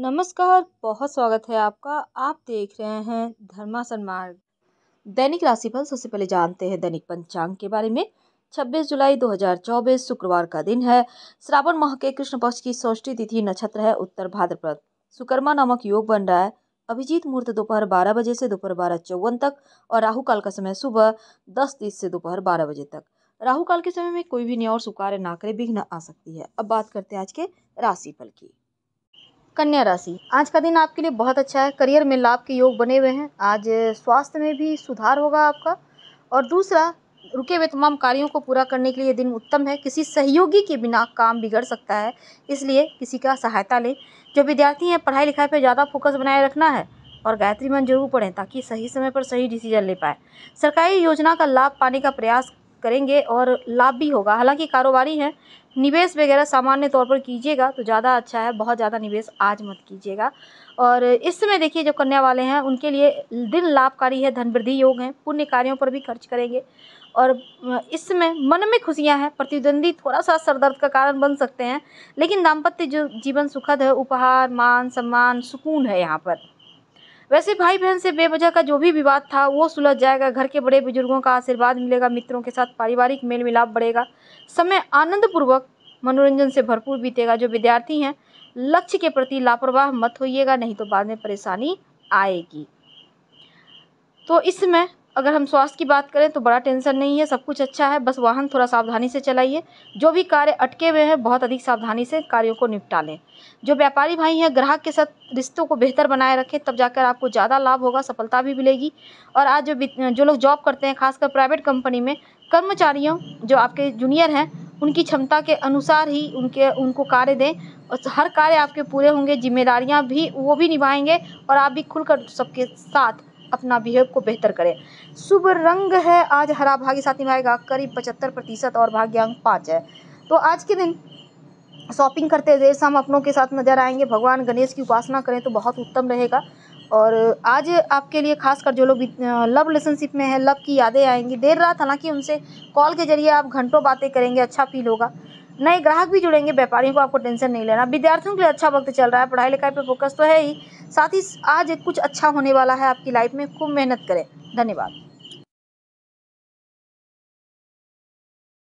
नमस्कार बहुत स्वागत है आपका आप देख रहे हैं धर्मा सन्मार्ग दैनिक राशिफल सबसे पहले जानते हैं दैनिक पंचांग के बारे में 26 जुलाई 2024 शुक्रवार का दिन है श्रावण माह के कृष्ण पक्ष की षष्ठी तिथि नक्षत्र है उत्तर भाद्रपद सुकर्मा नामक योग बन रहा है अभिजीत मुहूर्त दोपहर बारह बजे से दोपहर बारह चौवन तक और राहु काल का समय सुबह दस तीस से दोपहर बारह बजे तक राहु काल के समय में कोई भी न्याय और सुकार्य ना करे विघ्न आ सकती है अब बात करते हैं आज के राशिफल की कन्या राशि आज का दिन आपके लिए बहुत अच्छा है करियर में लाभ के योग बने हुए हैं आज स्वास्थ्य में भी सुधार होगा आपका और दूसरा रुके हुए तमाम कार्यों को पूरा करने के लिए दिन उत्तम है किसी सहयोगी के बिना काम बिगड़ सकता है इसलिए किसी का सहायता लें जो विद्यार्थी हैं पढ़ाई लिखाई पर ज़्यादा फोकस बनाए रखना है और गायत्री मन जरूर पढ़ें ताकि सही समय पर सही डिसीजन ले पाए सरकारी योजना का लाभ पाने का प्रयास करेंगे और लाभ भी होगा हालांकि कारोबारी हैं निवेश वगैरह सामान्य तौर पर कीजिएगा तो ज़्यादा अच्छा है बहुत ज़्यादा निवेश आज मत कीजिएगा और इस समय देखिए जो कन्या वाले हैं उनके लिए दिन लाभकारी है धन वृद्धि योग हैं पुण्य कार्यों पर भी खर्च करेंगे और इस समय मन में खुशियां हैं प्रतिद्वंदी थोड़ा सा सरदर्द का कारण बन सकते हैं लेकिन दाम्पत्य जो जीवन सुखद है उपहार मान सम्मान सुकून है यहाँ पर वैसे भाई बहन से बेवजह का जो भी विवाद था वो सुलझ जाएगा घर के बड़े बुजुर्गों का आशीर्वाद मिलेगा मित्रों के साथ पारिवारिक मेल मिलाप बढ़ेगा समय आनंदपूर्वक मनोरंजन से भरपूर बीतेगा जो विद्यार्थी हैं लक्ष्य के प्रति लापरवाह मत होइएगा नहीं तो बाद में परेशानी आएगी तो इसमें अगर हम स्वास्थ्य की बात करें तो बड़ा टेंशन नहीं है सब कुछ अच्छा है बस वाहन थोड़ा सावधानी से चलाइए जो भी कार्य अटके हुए हैं बहुत अधिक सावधानी से कार्यों को निपटा लें जो व्यापारी भाई हैं ग्राहक के साथ रिश्तों को बेहतर बनाए रखें तब जाकर आपको ज़्यादा लाभ होगा सफलता भी मिलेगी और आज जो जो लोग जॉब करते हैं खासकर प्राइवेट कंपनी में कर्मचारियों जो आपके जूनियर हैं उनकी क्षमता के अनुसार ही उनके उनको कार्य दें और हर कार्य आपके पूरे होंगे जिम्मेदारियाँ भी वो भी निभाएंगे और आप भी खुलकर सबके साथ अपना बिहेव को बेहतर करें शुभ रंग है आज हरा भाग्य साथी में आएगा करीब पचहत्तर प्रतिशत और भाग्यांक पाँच है तो आज के दिन शॉपिंग करते हुए हम अपनों के साथ नजर आएंगे भगवान गणेश की उपासना करें तो बहुत उत्तम रहेगा और आज आपके लिए खासकर जो लोग लव रिलेशनशिप में हैं लव की यादें आएंगी देर रात हालांकि उनसे कॉल के जरिए आप घंटों बातें करेंगे अच्छा फील होगा नए ग्राहक भी जुड़ेंगे व्यापारियों को आपको टेंशन नहीं लेना विद्यार्थियों के लिए अच्छा वक्त चल रहा है पढ़ाई लिखाई पर फोकस तो है ही साथ ही आज कुछ अच्छा होने वाला है आपकी लाइफ में खूब मेहनत करें धन्यवाद